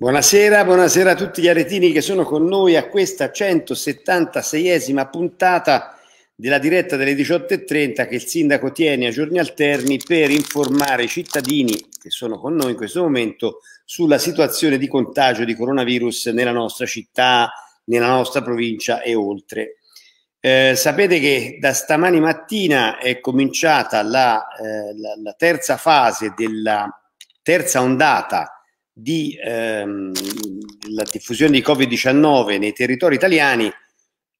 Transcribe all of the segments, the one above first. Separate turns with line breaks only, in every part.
Buonasera, buonasera a tutti gli aretini che sono con noi a questa 176esima puntata della diretta delle 18.30 che il sindaco tiene a giorni alterni per informare i cittadini che sono con noi in questo momento sulla situazione di contagio di coronavirus nella nostra città, nella nostra provincia e oltre. Eh, sapete che da stamani mattina è cominciata la, eh, la, la terza fase della terza ondata di, ehm, la diffusione di Covid-19 nei territori italiani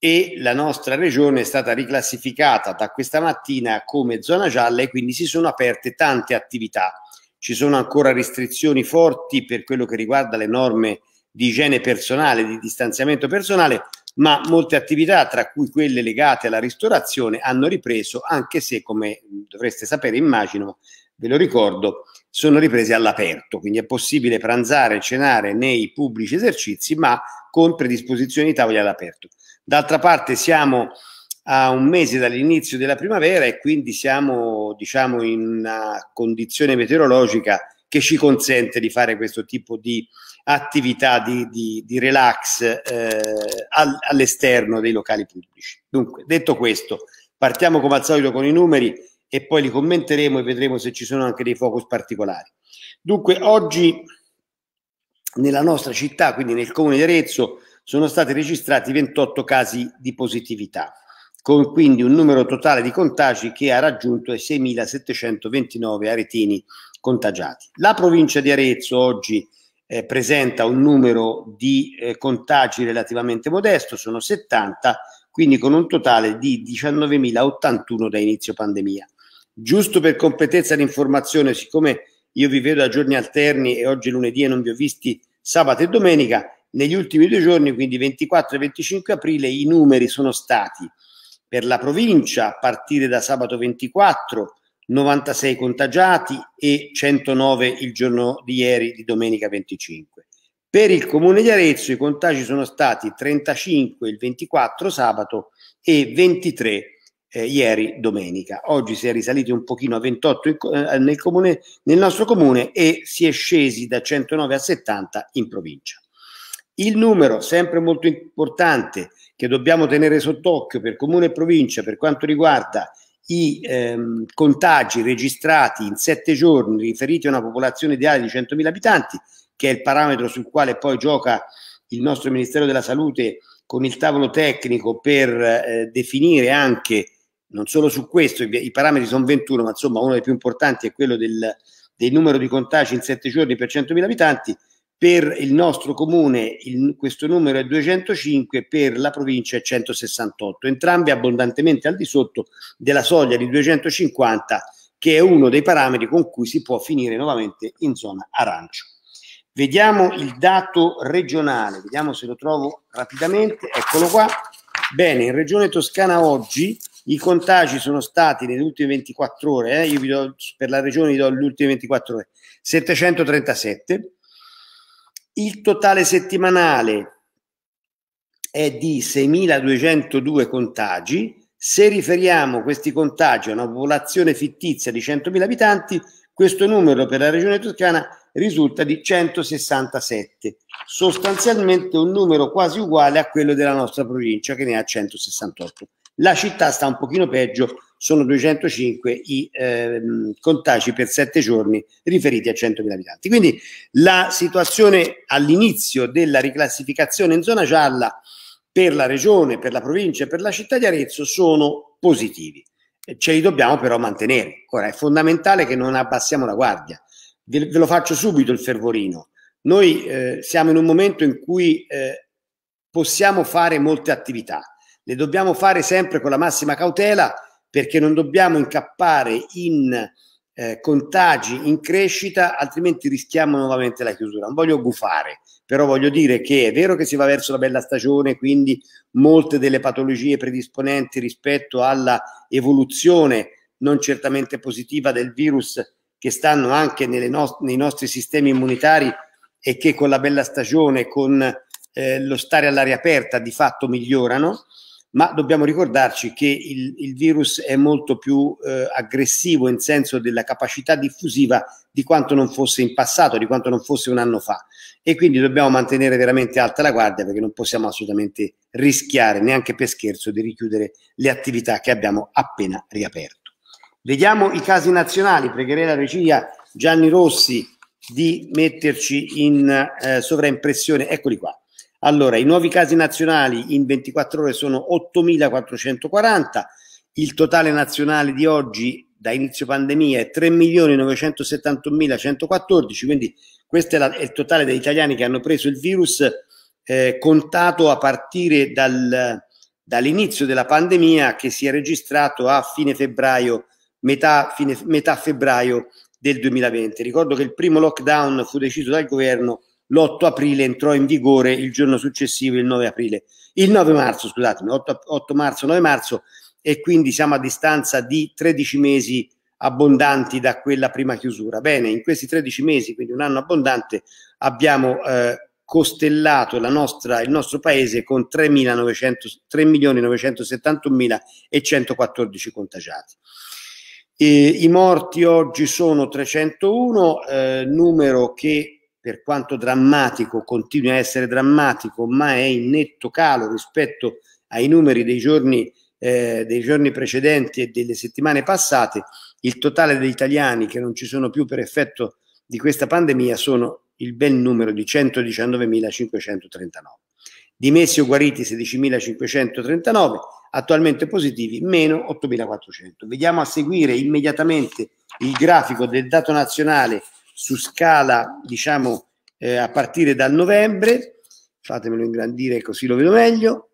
e la nostra regione è stata riclassificata da questa mattina come zona gialla e quindi si sono aperte tante attività. Ci sono ancora restrizioni forti per quello che riguarda le norme di igiene personale, di distanziamento personale, ma molte attività, tra cui quelle legate alla ristorazione, hanno ripreso, anche se, come dovreste sapere, immagino, ve lo ricordo, sono riprese all'aperto, quindi è possibile pranzare e cenare nei pubblici esercizi, ma con predisposizione di tavoli all'aperto. D'altra parte siamo a un mese dall'inizio della primavera e quindi siamo diciamo, in una condizione meteorologica che ci consente di fare questo tipo di attività di, di, di relax eh, all'esterno dei locali pubblici. Dunque, detto questo, partiamo come al solito con i numeri e poi li commenteremo e vedremo se ci sono anche dei focus particolari. Dunque, oggi nella nostra città, quindi nel comune di Arezzo, sono stati registrati 28 casi di positività, con quindi un numero totale di contagi che ha raggiunto i 6.729 aretini contagiati. La provincia di Arezzo oggi eh, presenta un numero di eh, contagi relativamente modesto, sono 70, quindi con un totale di 19.081 da inizio pandemia giusto per completezza di informazione, siccome io vi vedo a giorni alterni e oggi lunedì e non vi ho visti sabato e domenica, negli ultimi due giorni, quindi 24 e 25 aprile, i numeri sono stati per la provincia a partire da sabato 24, 96 contagiati e 109 il giorno di ieri, di domenica 25. Per il comune di Arezzo i contagi sono stati 35 il 24 sabato e 23 il eh, ieri domenica. Oggi si è risaliti un pochino a 28 in, eh, nel, comune, nel nostro comune e si è scesi da 109 a 70 in provincia. Il numero sempre molto importante che dobbiamo tenere sott'occhio per comune e provincia per quanto riguarda i ehm, contagi registrati in sette giorni riferiti a una popolazione ideale di 100.000 abitanti, che è il parametro sul quale poi gioca il nostro Ministero della Salute con il tavolo tecnico per eh, definire anche non solo su questo, i, parametri sono 21, ma insomma uno dei più importanti è quello del, del numero di contagi in 7 giorni per 100.000 abitanti, per il nostro comune il, questo numero è 205, per la provincia è 168, entrambi abbondantemente al di sotto della soglia di 250 che è uno dei parametri con cui si può finire nuovamente in zona arancio. Vediamo il dato regionale, vediamo se lo trovo rapidamente, eccolo qua. Bene, in Regione Toscana oggi i contagi sono stati nelle ultime 24 ore, eh, io vi do, per la regione vi do le ultime 24 ore, 737. Il totale settimanale è di 6.202 contagi. Se riferiamo questi contagi a una popolazione fittizia di 100.000 abitanti, questo numero per la regione toscana risulta di 167, sostanzialmente un numero quasi uguale a quello della nostra provincia che ne ha 168. La città sta un pochino peggio, sono 205 i ehm, contagi per 7 giorni riferiti a 100.000 abitanti. Quindi la situazione all'inizio della riclassificazione in zona gialla per la regione, per la provincia e per la città di Arezzo sono positivi. Ce li dobbiamo però mantenere. Ora è fondamentale che non abbassiamo la guardia. Ve, ve lo faccio subito il fervorino. Noi eh, siamo in un momento in cui eh, possiamo fare molte attività le dobbiamo fare sempre con la massima cautela perché non dobbiamo incappare in eh, contagi in crescita, altrimenti rischiamo nuovamente la chiusura. Non voglio gufare, però voglio dire che è vero che si va verso la bella stagione, quindi molte delle patologie predisponenti rispetto alla evoluzione non certamente positiva del virus che stanno anche no nei nostri sistemi immunitari e che con la bella stagione, con eh, lo stare all'aria aperta di fatto migliorano ma dobbiamo ricordarci che il, il virus è molto più eh, aggressivo in senso della capacità diffusiva di quanto non fosse in passato, di quanto non fosse un anno fa. E quindi dobbiamo mantenere veramente alta la guardia perché non possiamo assolutamente rischiare, neanche per scherzo, di richiudere le attività che abbiamo appena riaperto. Vediamo i casi nazionali. Pregherei la regia Gianni Rossi di metterci in eh, sovraimpressione. Eccoli qua. Allora, i nuovi casi nazionali in 24 ore sono 8.440, il totale nazionale di oggi da inizio pandemia è 3.971.114, quindi questo è, la, è, il totale degli italiani che hanno preso il virus eh, contato a partire dal, dall'inizio della pandemia che si è registrato a fine febbraio, metà, fine, metà febbraio del 2020. Ricordo che il primo lockdown fu deciso dal governo l'8 aprile entrò in vigore il giorno successivo, il 9 aprile, il 9 marzo, scusatemi, 8, 8 marzo, 9 marzo, e quindi siamo a distanza di 13 mesi abbondanti da quella prima chiusura. Bene, in questi 13 mesi, quindi un anno abbondante, abbiamo eh, costellato nostra, il nostro paese con 3.971.114 contagiati. E I morti oggi sono 301, eh, numero che per quanto drammatico, continua a essere drammatico, ma è in netto calo rispetto ai numeri dei giorni, eh, dei giorni precedenti e delle settimane passate, il totale degli italiani che non ci sono più per effetto di questa pandemia sono il bel numero di 119.539. Dimessi o guariti 16.539, attualmente positivi meno 8.400. Vediamo a seguire immediatamente il grafico del dato nazionale su scala, diciamo, eh, a partire dal novembre. Fatemelo ingrandire così lo vedo meglio.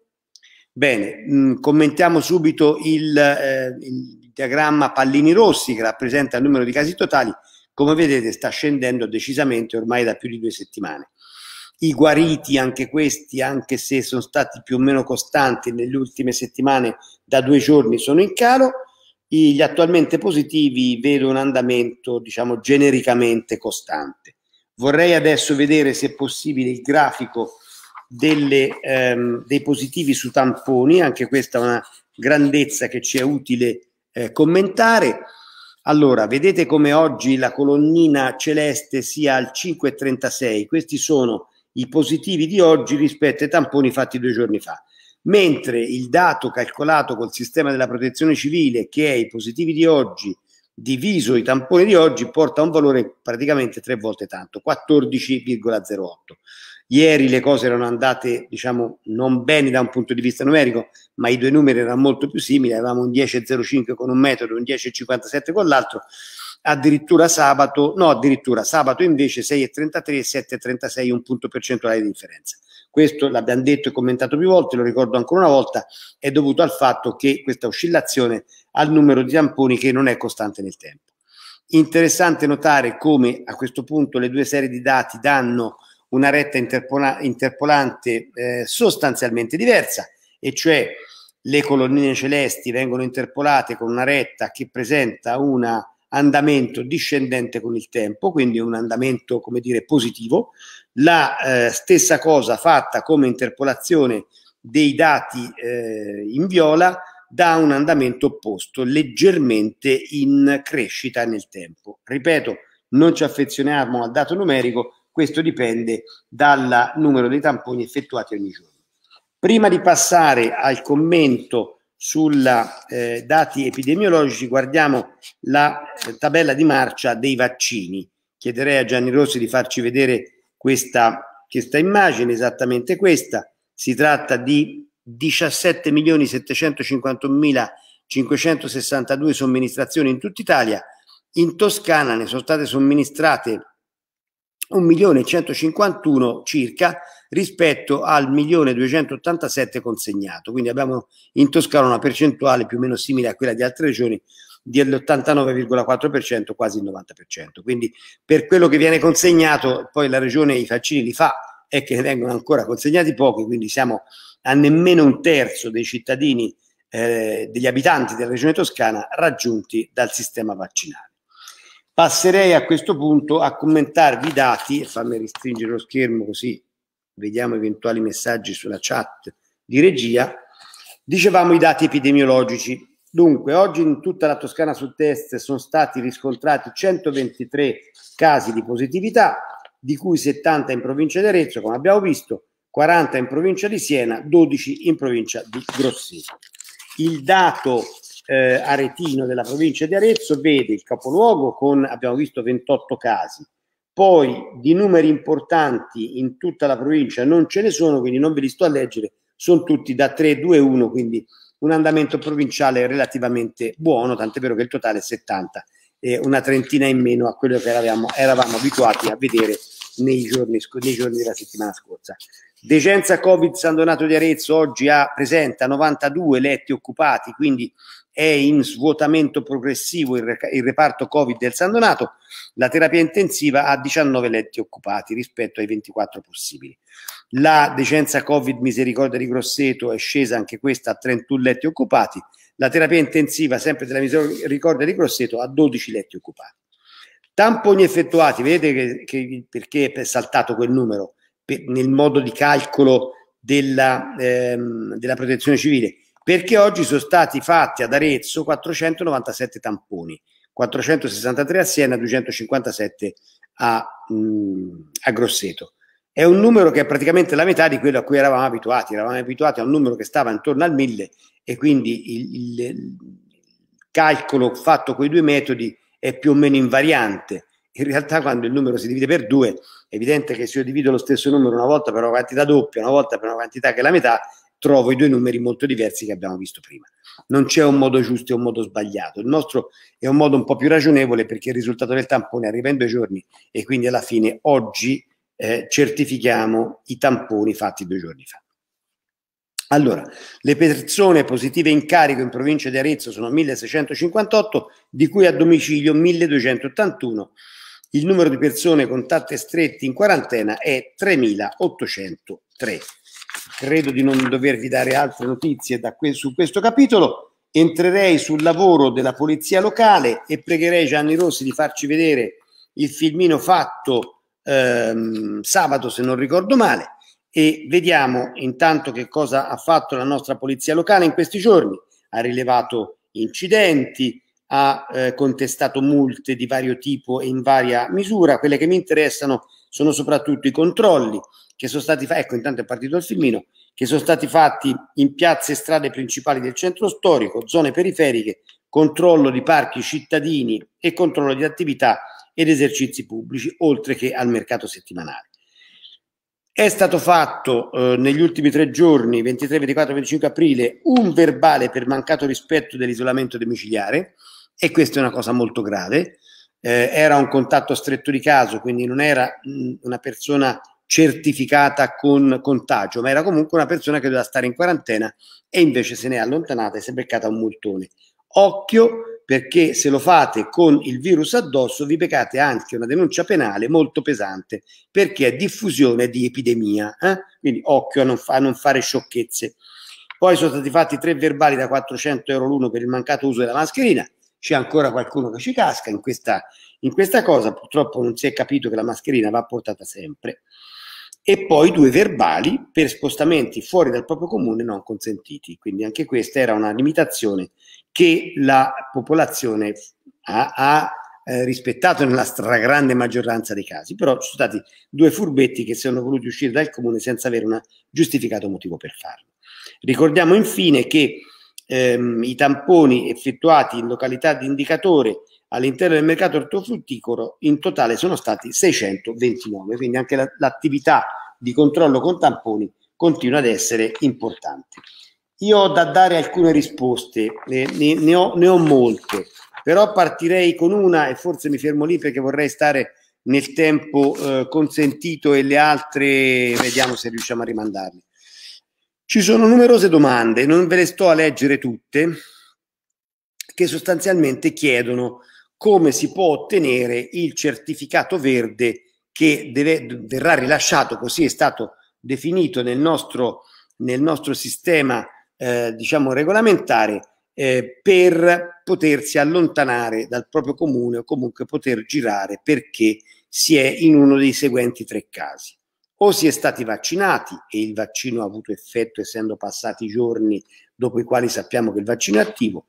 Bene, mh, mm, commentiamo subito il, eh, il diagramma pallini rossi che rappresenta il numero di casi totali. Come vedete sta scendendo decisamente ormai da più di due settimane. I guariti, anche questi, anche se sono stati più o meno costanti nelle ultime settimane, da due giorni sono in calo gli attualmente positivi vedo un andamento, diciamo, genericamente costante. Vorrei adesso vedere se è possibile il grafico delle, ehm, dei positivi su tamponi, anche questa è una grandezza che ci è utile eh, commentare. Allora, vedete come oggi la colonnina celeste sia al 5,36, questi sono i positivi di oggi rispetto ai tamponi fatti due giorni fa mentre il dato calcolato col sistema della protezione civile, che è i positivi di oggi diviso i tamponi di oggi, porta a un valore praticamente tre volte tanto, 14,08. Ieri le cose erano andate, diciamo, non bene da un punto di vista numerico, ma i due numeri erano molto più simili, avevamo un 10,05 con un metodo, un 10,57 con l'altro addirittura sabato, no addirittura sabato invece 6,33 e 7,36 un punto percentuale di differenza. Questo l'abbiamo detto e commentato più volte, lo ricordo ancora una volta, è dovuto al fatto che questa oscillazione al numero di tamponi che non è costante nel tempo. Interessante notare come a questo punto le due serie di dati danno una retta interpola- interpolante eh, sostanzialmente diversa, e cioè le colonnine celesti vengono interpolate con una retta che presenta una andamento discendente con il tempo, quindi un andamento, come dire, positivo. La eh, stessa cosa fatta come interpolazione dei dati eh, in viola da un andamento opposto, leggermente in crescita nel tempo. Ripeto, non ci affezioniamo al dato numerico, questo dipende dal numero dei tamponi effettuati ogni giorno. Prima di passare al commento sulla eh, dati epidemiologici guardiamo la eh, tabella di marcia dei vaccini. Chiederei a Gianni Rossi di farci vedere questa, questa immagine, esattamente questa. Si tratta di 17.751.562 somministrazioni in tutta Italia. In Toscana ne sono state somministrate 1.151 circa, rispetto al 1.287 consegnato. Quindi abbiamo in Toscana una percentuale più o meno simile a quella di altre regioni dell'89,4%, quasi il 90%. Quindi per quello che viene consegnato, poi la regione i vaccini li fa e che ne vengono ancora consegnati pochi, quindi siamo a nemmeno un terzo dei cittadini, eh, degli abitanti della regione toscana raggiunti dal sistema vaccinale. Passerei a questo punto a commentarvi i dati, fammi restringere lo schermo così vediamo eventuali messaggi sulla chat di regia, dicevamo i dati epidemiologici. Dunque, oggi in tutta la Toscana sul test sono stati riscontrati 123 casi di positività, di cui 70 in provincia di Arezzo, come abbiamo visto, 40 in provincia di Siena, 12 in provincia di Grosseto. Il dato eh, aretino della provincia di Arezzo vede il capoluogo con, abbiamo visto, 28 casi, poi di numeri importanti in tutta la provincia non ce ne sono, quindi non ve li sto a leggere, sono tutti da 3, 2, 1, quindi un andamento provinciale relativamente buono, tant'è vero che il totale è 70, eh, una trentina in meno a quello che eravamo, eravamo abituati a vedere nei giorni, nei giorni, della settimana scorsa. Decenza Covid San Donato di Arezzo oggi ha, presenta 92 letti occupati, quindi è in svuotamento progressivo il, reparto Covid del San Donato, la terapia intensiva ha 19 letti occupati rispetto ai 24 possibili. La decenza Covid misericordia di Grosseto è scesa anche questa a 31 letti occupati, la terapia intensiva sempre della misericordia di Grosseto a 12 letti occupati. Tamponi effettuati, vedete che, che, perché è saltato quel numero per, nel modo di calcolo della, ehm, della protezione civile perché oggi sono stati fatti ad Arezzo 497 tamponi, 463 a Siena, 257 a, mh, mm, a Grosseto. È un numero che è praticamente la metà di quello a cui eravamo abituati, eravamo abituati a un numero che stava intorno al 1000 e quindi il, il calcolo fatto con i due metodi è più o meno invariante. In realtà quando il numero si divide per due, è evidente che se io divido lo stesso numero una volta per una quantità doppia, una volta per una quantità che è la metà, trovo i due numeri molto diversi che abbiamo visto prima. Non c'è un modo giusto e un modo sbagliato. Il nostro è un modo un po' più ragionevole perché il risultato del tampone arriva in due giorni e quindi alla fine oggi eh, certifichiamo i tamponi fatti due giorni fa. Allora, le persone positive in carico in provincia di Arezzo sono 1658, di cui a domicilio 1281. Il numero di persone con contatti stretti in quarantena è 3803 credo di non dovervi dare altre notizie que- su questo capitolo. Entrerei sul lavoro della polizia locale e pregherei Gianni Rossi di farci vedere il filmino fatto ehm, sabato, se non ricordo male, e vediamo intanto che cosa ha fatto la nostra polizia locale in questi giorni. Ha rilevato incidenti, ha eh, contestato multe di vario tipo e in varia misura. Quelle che mi interessano sono soprattutto i controlli che sono stati fatti, ecco intanto è partito il filmino, che sono stati fatti in piazze e strade principali del centro storico, zone periferiche, controllo di parchi cittadini e controllo di attività ed esercizi pubblici, oltre che al mercato settimanale. È stato fatto eh, negli ultimi tre giorni, 23, 24, 25 aprile, un verbale per mancato rispetto dell'isolamento domiciliare e questa è una cosa molto grave eh, era un contatto stretto di caso, quindi non era mh, mm, una persona certificata con contagio, ma era comunque una persona che doveva stare in quarantena e invece se n'è allontanata e si è beccata un multone. Occhio perché se lo fate con il virus addosso vi beccate anche una denuncia penale molto pesante perché è diffusione di epidemia, eh? quindi occhio a non, fa, a non fare sciocchezze. Poi sono stati fatti tre verbali da 400 euro l'uno per il mancato uso della mascherina c'è ancora qualcuno che ci casca in questa, in questa cosa, purtroppo non si è capito che la mascherina va portata sempre. E poi due verbali per spostamenti fuori dal proprio comune non consentiti. Quindi anche questa era una limitazione che la popolazione ha, ha eh, rispettato nella stragrande maggioranza dei casi. Però ci sono stati due furbetti che sono voluti uscire dal comune senza avere un giustificato motivo per farlo. Ricordiamo infine che ehm, i tamponi effettuati in località di indicatore all'interno del mercato ortofrutticolo in totale sono stati 629, quindi anche la, l'attività di controllo con tamponi continua ad essere importante. Io ho da dare alcune risposte, eh, ne, ne, ho, ne ho molte, però partirei con una e forse mi fermo lì perché vorrei stare nel tempo eh, consentito e le altre vediamo se riusciamo a rimandarle. Ci sono numerose domande, non ve le sto a leggere tutte, che sostanzialmente chiedono come si può ottenere il certificato verde che deve, verrà rilasciato, così è stato definito nel nostro, nel nostro sistema eh, diciamo regolamentare, eh, per potersi allontanare dal proprio comune o comunque poter girare perché si è in uno dei seguenti tre casi o si è stati vaccinati e il vaccino ha avuto effetto essendo passati i giorni dopo i quali sappiamo che il vaccino è attivo,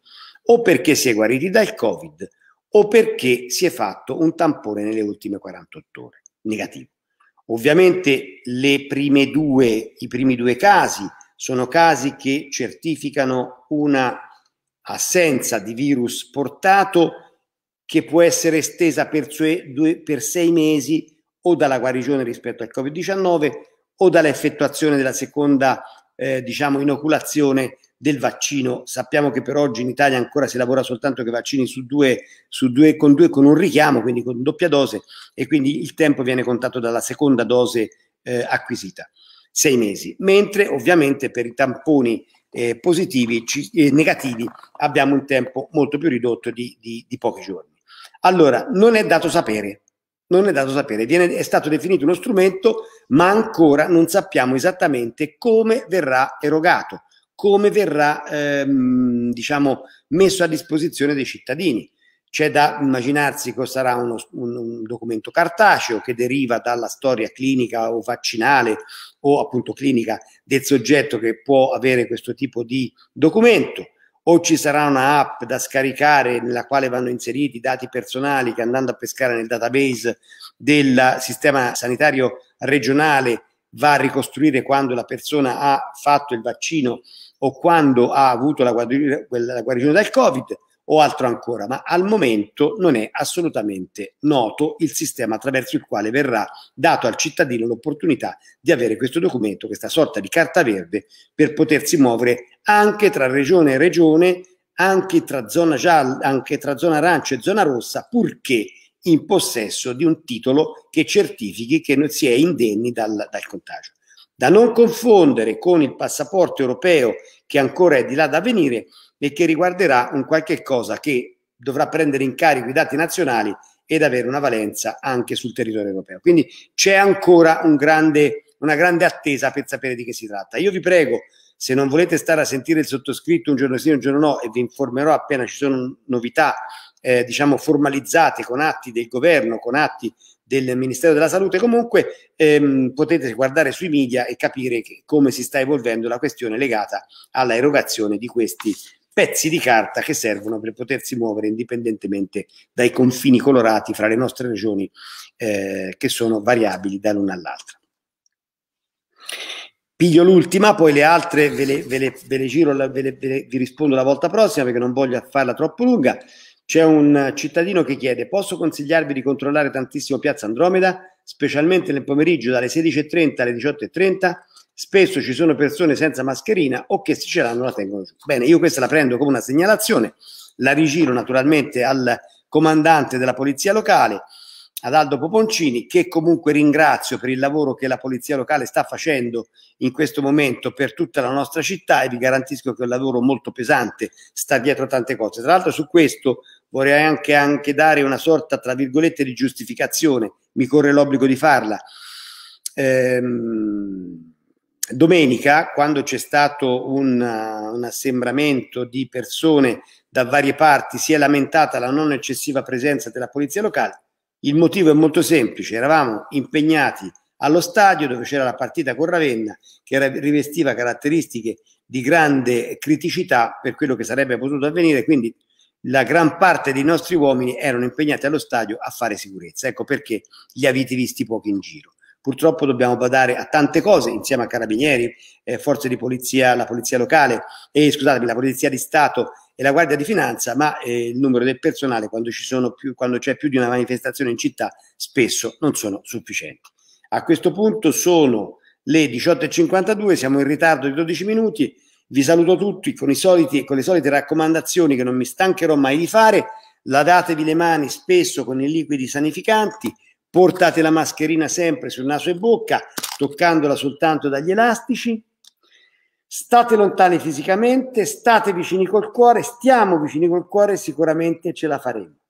o perché si è guariti dal Covid, o perché si è fatto un tampone nelle ultime 48 ore negativo. Ovviamente due, i primi due casi sono casi che certificano una assenza di virus portato che può essere estesa per, per sei mesi o dalla guarigione rispetto al Covid-19 o dall'effettuazione della seconda eh, diciamo, inoculazione del vaccino. Sappiamo che per oggi in Italia ancora si lavora soltanto che vaccini su due, su due, con, due, con un richiamo, quindi con doppia dose, e quindi il tempo viene contato dalla seconda dose eh, acquisita, sei mesi. Mentre ovviamente per i tamponi eh, positivi e eh, negativi abbiamo un tempo molto più ridotto di, di, di pochi giorni. Allora, non è dato sapere non è dato sapere, Viene, è stato definito uno strumento, ma ancora non sappiamo esattamente come verrà erogato, come verrà ehm, diciamo, messo a disposizione dei cittadini. C'è da immaginarsi che sarà uno, un, un, documento cartaceo che deriva dalla storia clinica o vaccinale o appunto clinica del soggetto che può avere questo tipo di documento o ci sarà un'app da scaricare nella quale vanno inseriti i dati personali che andando a pescare nel database del sistema sanitario regionale va a ricostruire quando la persona ha fatto il vaccino o quando ha avuto la guarigione dal Covid o altro ancora, ma al momento non è assolutamente noto il sistema attraverso il quale verrà dato al cittadino l'opportunità di avere questo documento, questa sorta di carta verde per potersi muovere anche tra regione e regione, anche tra zona gialla, anche tra zona arancia e zona rossa, purché in possesso di un titolo che certifichi che non si è indenni dal, dal contagio da non confondere con il passaporto europeo che ancora è di là da venire, e che riguarderà un qualche cosa che dovrà prendere in carico i dati nazionali ed avere una valenza anche sul territorio europeo. Quindi c'è ancora un grande, una grande attesa per sapere di che si tratta. Io vi prego, se non volete stare a sentire il sottoscritto un giorno sì, un giorno no, e vi informerò appena ci sono novità, eh, diciamo, formalizzate con atti del governo, con atti del Ministero della Salute, comunque ehm, potete guardare sui media e capire che, come si sta evolvendo la questione legata alla erogazione di questi pezzi di carta che servono per potersi muovere indipendentemente dai confini colorati fra le nostre regioni eh, che sono variabili dall'una all'altra. Piglio l'ultima, poi le altre ve le, ve le, ve le giro, ve le, vi rispondo la volta prossima perché non voglio farla troppo lunga. C'è un cittadino che chiede: Posso consigliarvi di controllare tantissimo Piazza Andromeda, specialmente nel pomeriggio dalle 16.30 alle 18.30? spesso ci sono persone senza mascherina o che se ce l'hanno la tengono giù. Bene, io questa la prendo come una segnalazione, la rigiro naturalmente al comandante della polizia locale, ad Aldo Poponcini, che comunque ringrazio per il lavoro che la polizia locale sta facendo in questo momento per tutta la nostra città e vi garantisco che è un lavoro molto pesante, sta dietro tante cose. Tra l'altro su questo vorrei anche, anche dare una sorta, tra virgolette, di giustificazione, mi corre l'obbligo di farla. Ehm domenica, quando c'è stato un, un, assembramento di persone da varie parti, si è lamentata la non eccessiva presenza della polizia locale. Il motivo è molto semplice, eravamo impegnati allo stadio dove c'era la partita con Ravenna che era, rivestiva caratteristiche di grande criticità per quello che sarebbe potuto avvenire, quindi la gran parte dei nostri uomini erano impegnati allo stadio a fare sicurezza. Ecco perché li avete visti pochi in giro purtroppo dobbiamo badare a tante cose insieme a carabinieri, eh, forze di polizia, la polizia locale e scusatemi, la polizia di Stato e la Guardia di Finanza, ma eh, il numero del personale quando, più, quando c'è più di una manifestazione in città spesso non sono sufficienti. A questo punto sono le 18.52, siamo in ritardo di 12 minuti. Vi saluto tutti con, soliti, con, le solite raccomandazioni che non mi stancherò mai di fare. lavatevi le mani spesso con i liquidi sanificanti, portate la mascherina sempre sul naso e bocca, toccandola soltanto dagli elastici, state lontani fisicamente, state vicini col cuore, stiamo vicini col cuore e sicuramente ce la faremo.